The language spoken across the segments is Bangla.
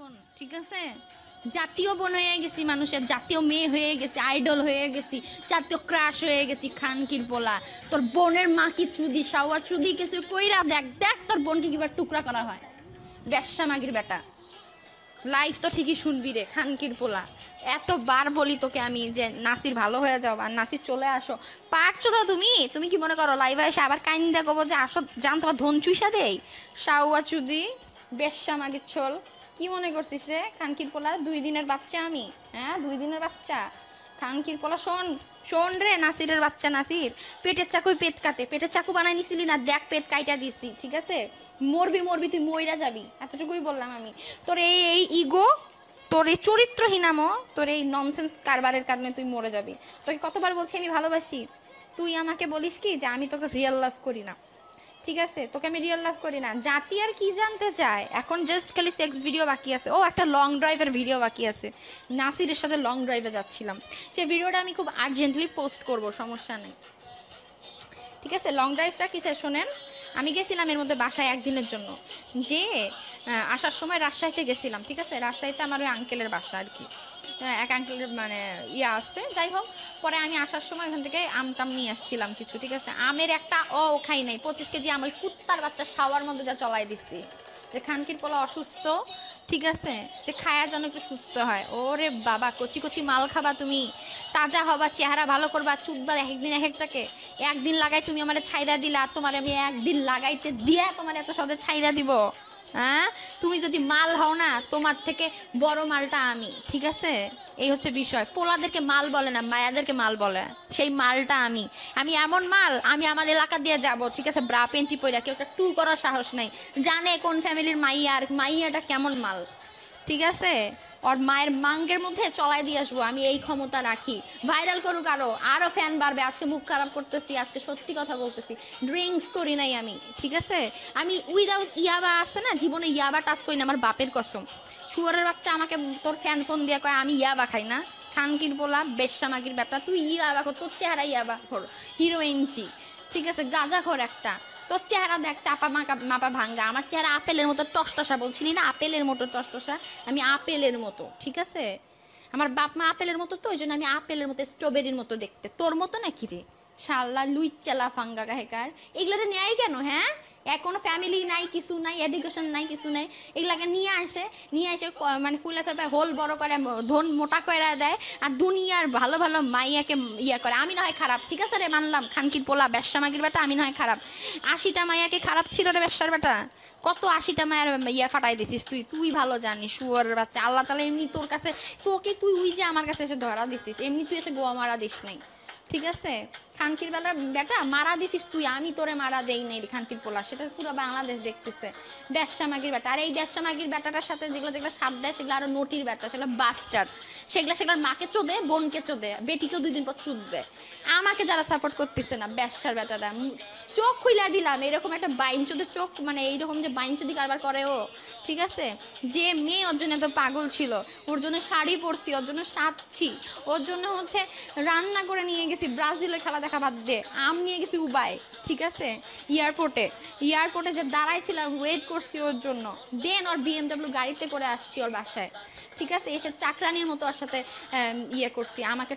বোন ঠিক আছে জাতীয় বোন হয়ে গেছি মানুষের জাতীয় মেয়ে হয়ে গেছি আইডল হয়ে গেছি জাতীয় ক্রাশ হয়ে গেছি খানকির পোলা তোর বোনের মা কি চুদি সাওয়া চুদি কিছু কইরা দেখ দেখ তোর বোনকে কিবার টুকরা করা হয় ব্যবসা মাগির বেটা লাইফ তো ঠিকই শুনবি রে খানকির পোলা এতবার বলি তোকে আমি যে নাসির ভালো হয়ে যাও আর নাসির চলে আসো পারছো তো তুমি তুমি কি মনে করো লাইভ এসে আবার কাইন্দা কবো যে আসো জান তোমার ধন চুইসা দেই সাউয়া চুদি বেশ্যা মাগির ছোল কি মনে করছিস রে খানকির পোলা দুই দিনের বাচ্চা আমি হ্যাঁ দুই দিনের বাচ্চা খানকির পোলা শোন শোন রে নাসিরের বাচ্চা নাসির পেটের চাকুই পেট কাটে পেটের চাকু বানাই নিছিলি না দেখ পেট কাইটা দিছি ঠিক আছে মরবি মরবি তুই মইরা যাবি এতটুকুই বললাম আমি তোর এই এই ইগো তোর এই চরিত্রহীনামো তোর এই ননসেন্স কারবারের কারণে তুই মরে যাবি তোকে কতবার বলছি আমি ভালোবাসি তুই আমাকে বলিস কি যে আমি তোকে রিয়েল লাভ করি না ঠিক আছে তোকে আমি রিয়েল লাভ করি না জাতি আর কি জানতে চায় এখন জাস্ট খালি সেক্স ভিডিও বাকি আছে ও একটা লং ড্রাইভের ভিডিও বাকি আছে নাসিরের সাথে লং ড্রাইভে যাচ্ছিলাম সেই ভিডিওটা আমি খুব আর্জেন্টলি পোস্ট করব সমস্যা নেই ঠিক আছে লং ড্রাইভটা কিসে শোনেন আমি গেছিলাম এর মধ্যে বাসায় একদিনের জন্য যে আসার সময় রাজশাহীতে গেছিলাম ঠিক আছে রাজশাহীতে আমার ওই আঙ্কেলের বাসা আর কি এক আঙ্কেলের মানে ইয়ে আসতে যাই হোক পরে আমি আসার সময় ওখান থেকে আমটাম নিয়ে আসছিলাম কিছু ঠিক আছে আমের একটা অ খাই নাই পঁচিশ কেজি আম ওই কুত্তার বাচ্চা শাওয়ার মধ্যে যা চলাই দিচ্ছি যে খানকির পোলা অসুস্থ ঠিক আছে যে খায়া যেন একটু সুস্থ হয় ওরে বাবা কচি কচি মাল খাবা তুমি তাজা হবা চেহারা ভালো করবা চুটবা এক একদিন এক একটাকে একদিন লাগাই তুমি আমার ছাইরা দিলা তোমার আমি একদিন লাগাইতে দিয়া তোমার এত সহজে ছাইরা দিব হ্যাঁ তুমি যদি মাল হও না তোমার থেকে বড় মালটা আমি ঠিক আছে এই হচ্ছে বিষয় পোলাদেরকে মাল বলে না মায়াদেরকে মাল বলে সেই মালটা আমি আমি এমন মাল আমি আমার এলাকা দিয়ে যাব ঠিক আছে ব্রা পেন্টি পইরা কেউ টু করার সাহস নাই জানে কোন ফ্যামিলির মাইয়া আর মাইয়াটা কেমন মাল ঠিক আছে ওর মায়ের মাঙ্গের মধ্যে চলাই দিয়ে আসবো আমি এই ক্ষমতা রাখি ভাইরাল করুক আরও আরও ফ্যান বাড়বে আজকে মুখ খারাপ করতেছি আজকে সত্যি কথা বলতেছি ড্রিঙ্কস করি নাই আমি ঠিক আছে আমি উইদাউট ইয়াবা আছে না জীবনে ইয়াবা টাচ করি না আমার বাপের কসম শুয়ারের বাচ্চা আমাকে তোর ফ্যান ফোন দিয়ে কয় আমি ইয়াবা খাই না খানকির বলা বেশ্যামাগির ব্যাটা তুই ইয়াবা কর তোর চেহারা ইয়াবা কর হিরোইনচি ঠিক আছে গাঁজা ঘর একটা তোর চেহারা দেখ চাপা মাকা মাপা ভাঙ্গা আমার চেহারা আপেলের মতো টসটসা বলছিলি না আপেলের মতো টসটসা আমি আপেলের মতো ঠিক আছে আমার বাপ মা আপেলের মতো তো ওই জন্য আমি আপেলের মতো স্ট্রবেরির মতো দেখতে তোর মতো নাকি রে শাল্লা লুইচ চালা ফাঙ্গা গাহেকার তো নেয় কেন হ্যাঁ কোনো ফ্যামিলি নাই কিছু নাই এডুকেশন নাই কিছু নাই এগুলাকে নিয়ে আসে নিয়ে এসে মানে ফুলে ফেপে হোল বড় করে ধন মোটা করে দেয় আর দুনিয়ার ভালো ভালো মাইয়াকে ইয়া করে আমি না হয় খারাপ ঠিক আছে রে মানলাম খানকির পোলা ব্যবসা মাগির বেটা আমি না হয় খারাপ আশিটা মাইয়াকে খারাপ ছিল রে ব্যবসার বেটা কত আশিটা মায়ের ইয়ে ফাটাই দিছিস তুই তুই ভালো জানিস শুয়ারের বাচ্চা আল্লাহ তালা এমনি তোর কাছে তোকে তুই উই যে আমার কাছে এসে ধরা দিছিস এমনি তুই এসে গোয়া মারা দিস নাই ঠিক আছে খানকির বেলা বেটা মারা দিছিস তুই আমি তোরে মারা দেই নাই খানকির পোলা সেটা পুরো বাংলাদেশ দেখতেছে ব্যবসামাগির বেটা আর এই ব্যবসামাগির বেটাটার সাথে যেগুলো যেগুলো সাপ দেয় সেগুলো আরো নটির বেটা সেগুলো বাস্টার সেগুলো সেগুলো মাকে চোদে বোনকে চোদে বেটিকেও দুই দিন পর চুদবে আমাকে যারা সাপোর্ট করতেছে না ব্যবসার বেটাটা চোখ খুইলা দিলাম এরকম একটা বাইন চোদে চোখ মানে এইরকম যে বাইন চোদি কারবার করে ও ঠিক আছে যে মেয়ে ওর জন্য এত পাগল ছিল ওর জন্য শাড়ি পরছি ওর জন্য সাজছি ওর জন্য হচ্ছে রান্না করে নিয়ে গেছি ব্রাজিলের খেলা টাকা বাদ দে আম নিয়ে গেছি উবাই ঠিক আছে এয়ারপোর্টে এয়ারপোর্টে যে দাঁড়াইছিলাম ওয়েট করছি ওর জন্য দেন ওর বিএমডাব্লিউ গাড়িতে করে আসছি ওর বাসায় ঠিক আছে এসে চাকরানির মতো ওর সাথে ইয়ে করছি আমাকে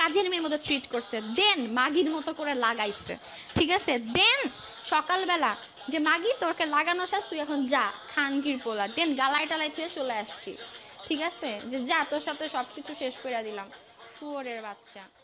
কাজের মেয়ের মতো ট্রিট করছে দেন মাগির মতো করে লাগাইছে ঠিক আছে দেন সকালবেলা যে মাগি তোরকে লাগানো শেষ তুই এখন যা খানগির পোলা দেন গালাই টালাই থেকে চলে আসছি ঠিক আছে যে যা তোর সাথে সব কিছু শেষ করে দিলাম শুয়োরের বাচ্চা